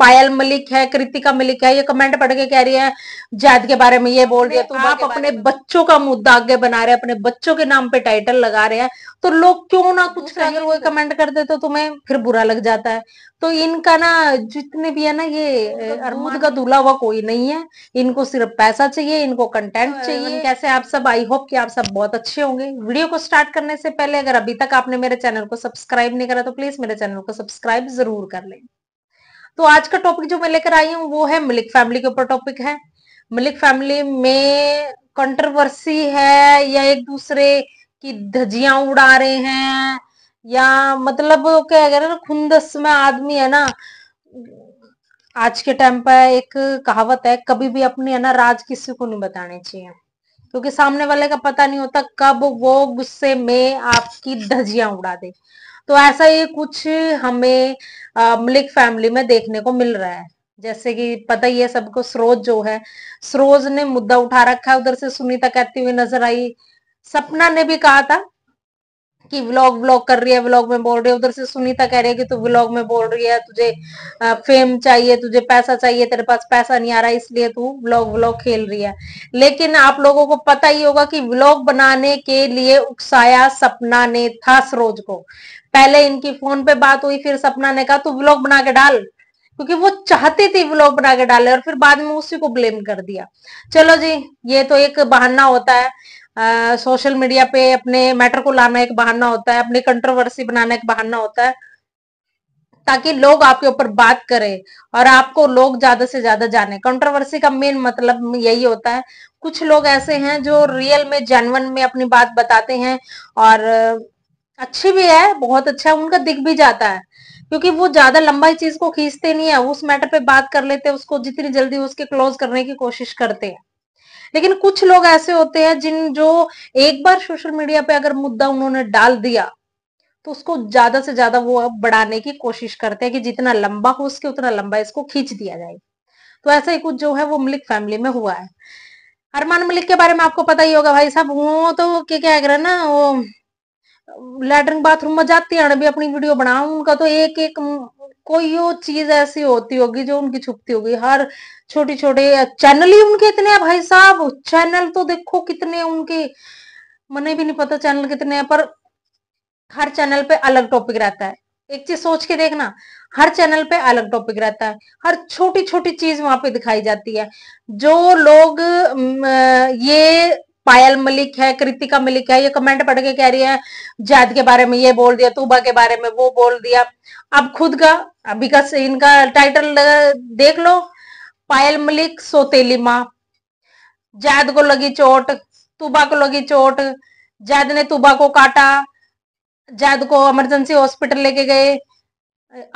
पायल मलिक है कृतिका मलिक है ये कमेंट पढ़ के कह रही है जात के बारे में ये बोल रही है तो आप अपने बच्चों का मुद्दा आगे बना रहे हैं अपने बच्चों के नाम पे टाइटल लगा रहे हैं तो लोग क्यों ना कुछ अगर वो कमेंट कर देते तो तुम्हें फिर बुरा लग जाता है तो इनका ना जितने भी है ना ये अरमूद का दूल्हा हुआ कोई नहीं है इनको सिर्फ पैसा चाहिए इनको कंटेंट तो चाहिए कैसे आप सब आई होप कि आप सब बहुत अच्छे होंगे वीडियो को स्टार्ट करने से पहले अगर अभी तक आपने मेरे चैनल को सब्सक्राइब नहीं करा तो प्लीज मेरे चैनल को सब्सक्राइब जरूर कर लें तो आज का टॉपिक जो मैं लेकर आई हूँ वो है मिलिक फैमिली के ऊपर टॉपिक है मिलिक फैमिली में कंट्रोवर्सी है या एक दूसरे की धजिया उड़ा रहे हैं या मतलब क्या कह रहे ना खुंदस में आदमी है ना आज के टाइम पर एक कहावत है कभी भी अपनी है ना राज किसी को नहीं बताने चाहिए क्योंकि सामने वाले का पता नहीं होता कब वो गुस्से में आपकी धजिया उड़ा दे तो ऐसा ही कुछ हमें मलिक फैमिली में देखने को मिल रहा है जैसे कि पता ही है सबको सरोज जो है सरोज ने मुद्दा उठा रखा है उधर से सुनीता कहती हुई नजर आई सपना ने भी कहा था कि व्लॉग व्लॉग कर रही है व्लॉग में बोल रही है उधर से सुनीता कह रही है कि तू व्लॉग में बोल रही है तुझे फेम चाहिए तुझे पैसा चाहिए तेरे पास पैसा नहीं आ रहा इसलिए तू व्लॉग व्लॉग खेल रही है लेकिन आप लोगों को पता ही होगा कि व्लॉग बनाने के लिए उकसाया सपना ने था सरोज को पहले इनकी फोन पे बात हुई फिर सपना ने कहा तू व्लॉग बना के डाल क्योंकि वो चाहती थी व्लॉग बना के डाले और फिर बाद में उसी को ब्लेम कर दिया चलो जी ये तो एक बहाना होता है सोशल मीडिया पे अपने मैटर को लाना एक बहाना होता है अपनी कंट्रोवर्सी बनाना एक बहाना होता है ताकि लोग आपके ऊपर बात करें और आपको लोग ज्यादा से ज्यादा जाने कंट्रोवर्सी का मेन मतलब यही होता है कुछ लोग ऐसे हैं जो रियल में जेनवन में अपनी बात बताते हैं और अच्छी भी है बहुत अच्छा है उनका दिख भी जाता है क्योंकि वो ज्यादा लंबाई चीज को खींचते नहीं है उस मैटर पे बात कर लेते हैं उसको जितनी जल्दी उसके क्लोज करने की कोशिश करते हैं लेकिन कुछ लोग ऐसे होते हैं जिन जो एक बार सोशल मीडिया पे अगर मुद्दा उन्होंने डाल दिया तो उसको ज्यादा से ज्यादा वो अब बढ़ाने की कोशिश करते हैं कि जितना लंबा हो उसके उतना लंबा इसको खींच दिया जाए तो ऐसा ही कुछ जो है वो मलिक फैमिली में हुआ है अरमान मलिक के बारे में आपको पता ही होगा भाई साहब वो तो क्या क्या कर ना वो लैटरिन बाथरूम में जाती है अभी अपनी वीडियो बनाऊ उनका तो एक एक कोई वो चीज ऐसी होती होगी जो उनकी छुपती होगी हर छोटे छोटे चैनल ही उनके इतने हैं भाई साहब चैनल तो देखो कितने उनके मने भी नहीं पता चैनल कितने हैं पर हर चैनल पे अलग टॉपिक रहता है एक चीज सोच के देखना हर चैनल पे अलग टॉपिक रहता है हर छोटी छोटी चीज वहां पे दिखाई जाती है जो लोग ये पायल मलिक है कृतिका मलिक है ये कमेंट पढ़ के कह रही है जैद के बारे में ये बोल दिया तूबा के बारे में वो बोल दिया अब खुद का अभी का इनका टाइटल देख लो पायल मलिक सोतेली माँ जैद को लगी चोट तूबा को लगी चोट जैद ने तूबा को काटा जैद को इमरजेंसी हॉस्पिटल लेके गए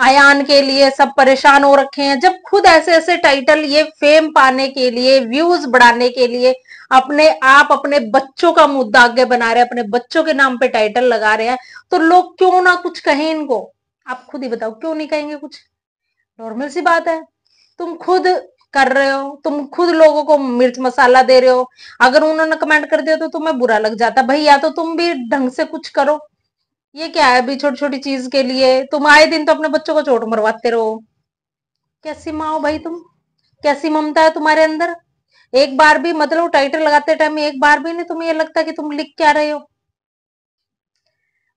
आयान के लिए सब परेशान हो रखे हैं जब खुद ऐसे ऐसे टाइटल ये फेम पाने के लिए व्यूज बढ़ाने के लिए अपने आप अपने बच्चों का मुद्दा आगे बना रहे हैं अपने बच्चों के नाम पे टाइटल लगा रहे हैं तो लोग क्यों ना कुछ कहें इनको आप खुद ही बताओ क्यों नहीं कहेंगे कुछ नॉर्मल सी बात है तुम खुद कर रहे हो तुम खुद लोगों को मिर्च मसाला दे रहे हो अगर उन्होंने कमेंट कर दिया तो तुम्हें बुरा लग जाता भाई या तो तुम भी ढंग से कुछ करो ये क्या है अभी छोटी छोटी चीज के लिए तुम आए दिन तो अपने बच्चों को चोट मरवाते रहो कैसी माँ हो भाई तुम कैसी ममता है तुम्हारे अंदर एक बार भी मतलब टाइटल लगाते टाइम एक बार भी नहीं तुम्हें ये लगता कि तुम लिख क्या रहे हो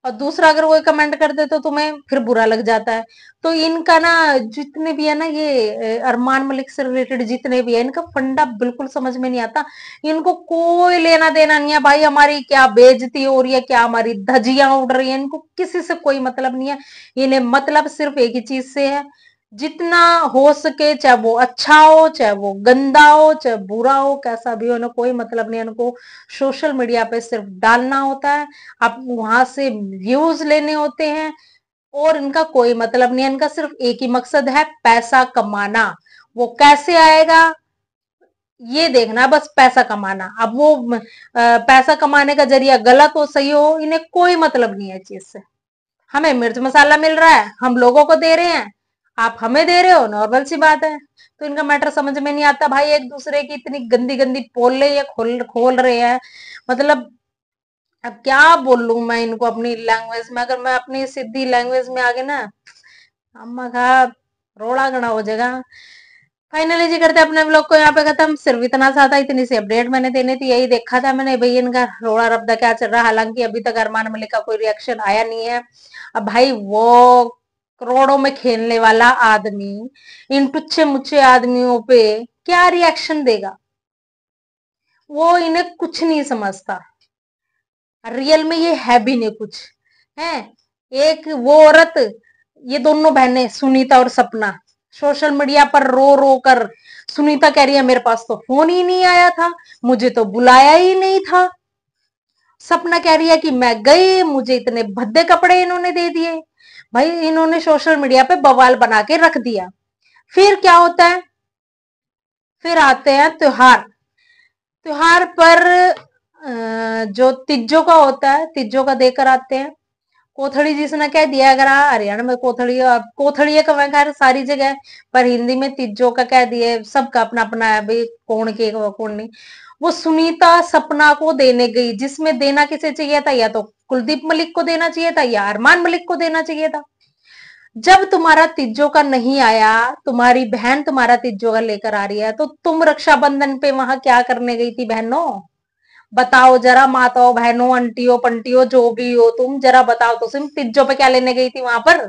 और दूसरा अगर वो कमेंट कर दे तो तुम्हें फिर बुरा लग जाता है तो इनका ना जितने भी है ना ये अरमान मलिक से रिलेटेड जितने भी है इनका फंडा बिल्कुल समझ में नहीं आता इनको कोई लेना देना नहीं है भाई हमारी क्या बेजती हो रही है क्या हमारी धजियां उड़ रही है इनको किसी से कोई मतलब नहीं है इन्हें मतलब सिर्फ एक ही चीज से है जितना हो सके चाहे वो अच्छा हो चाहे वो गंदा हो चाहे बुरा हो कैसा भी हो ना कोई मतलब नहीं उनको सोशल मीडिया पे सिर्फ डालना होता है आप वहां से व्यूज लेने होते हैं और इनका कोई मतलब नहीं इनका सिर्फ एक ही मकसद है पैसा कमाना वो कैसे आएगा ये देखना बस पैसा कमाना अब वो पैसा कमाने का जरिया गलत हो सही हो इन्हें कोई मतलब नहीं है चीज से हमें मिर्च मसाला मिल रहा है हम लोगों को दे रहे हैं आप हमें दे रहे हो नॉर्मल सी बात है तो इनका मैटर समझ में नहीं आता भाई एक दूसरे की इतनी गंदी गंदी पोल रहे या खोल खोल रहे हैं मतलब अब क्या बोलू मैं इनको अपनी लैंग्वेज में अगर मैं अपनी सीधी लैंग्वेज में आगे ना अम्मा का रोड़ा गणा हो जाएगा फाइनली जी करते अपने ब्लॉग को यहाँ पे खत्म सिर्फ इतना सा था इतनी सी अपडेट मैंने देने थी यही देखा था मैंने भाई इनका रोड़ा रब्दा क्या चल रहा हालांकि अभी तक अरमान मलिक का कोई रिएक्शन आया नहीं है अब भाई वो करोड़ों में खेलने वाला आदमी इन टुच्छे मुच्छे आदमियों पे क्या रिएक्शन देगा वो इन्हें कुछ नहीं समझता रियल में ये है भी नहीं कुछ है एक वो औरत ये दोनों बहनें सुनीता और सपना सोशल मीडिया पर रो रो कर सुनीता कह रही है मेरे पास तो फोन ही नहीं आया था मुझे तो बुलाया ही नहीं था सपना कह रही है कि मैं गई मुझे इतने भद्दे कपड़े इन्होंने दे दिए भाई इन्होंने सोशल मीडिया पे बवाल बना के रख दिया फिर क्या होता है फिर आते हैं त्योहार त्योहार पर जो तिज्जो का होता है तिज्जो का देकर आते हैं कोथड़ी जिसने कह दिया अगर हरियाणा में कोथड़ी कोथड़ी का खैर सारी जगह पर हिंदी में तीजों का कह दिए सबका अपना अपना है भाई कौन के कौन नहीं वो सुनीता सपना को देने गई जिसमें देना किसे चाहिए था या तो कुलदीप मलिक को देना चाहिए था या अरमान मलिक को देना चाहिए था जब तुम्हारा तिजो का नहीं आया तुम्हारी बहन तुम्हारा तिजो का लेकर आ रही है तो तुम रक्षाबंधन पे वहां क्या करने गई थी बहनों बताओ जरा माताओं बहनों अंटियों पंटियों जो भी हो तुम जरा बताओ तो सिम पिज्जो पे क्या लेने गई थी वहां पर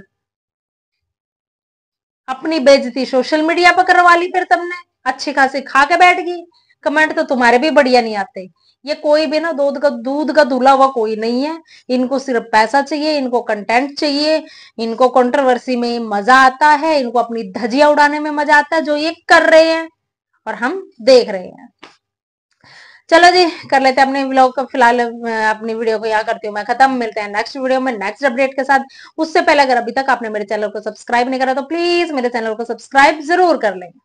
अपनी बेजती सोशल मीडिया पर करवा ली फिर तुमने अच्छी खासी खा के बैठ गई कमेंट तो तुम्हारे भी बढ़िया नहीं आते ये कोई भी ना दूध का दूध का दूल्हा हुआ कोई नहीं है इनको सिर्फ पैसा चाहिए इनको कंटेंट चाहिए इनको कंट्रोवर्सी में मजा आता है इनको अपनी धजिया उड़ाने में मजा आता है जो ये कर रहे हैं और हम देख रहे हैं चलो जी कर लेते हैं अपने ब्लॉग का फिलहाल अपनी वीडियो को यहाँ करती हूँ मैं खत्म मिलते हैं नेक्स्ट वीडियो में नेक्स्ट अपडेट के साथ उससे पहले अगर अभी तक आपने मेरे चैनल को सब्सक्राइब नहीं करा तो प्लीज मेरे चैनल को सब्सक्राइब जरूर कर लें